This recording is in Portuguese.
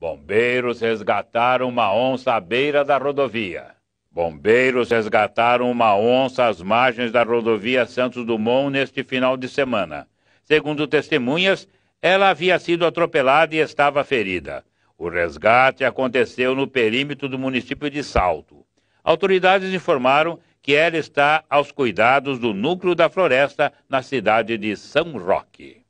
Bombeiros resgataram uma onça à beira da rodovia. Bombeiros resgataram uma onça às margens da rodovia Santos Dumont neste final de semana. Segundo testemunhas, ela havia sido atropelada e estava ferida. O resgate aconteceu no perímetro do município de Salto. Autoridades informaram que ela está aos cuidados do núcleo da floresta na cidade de São Roque.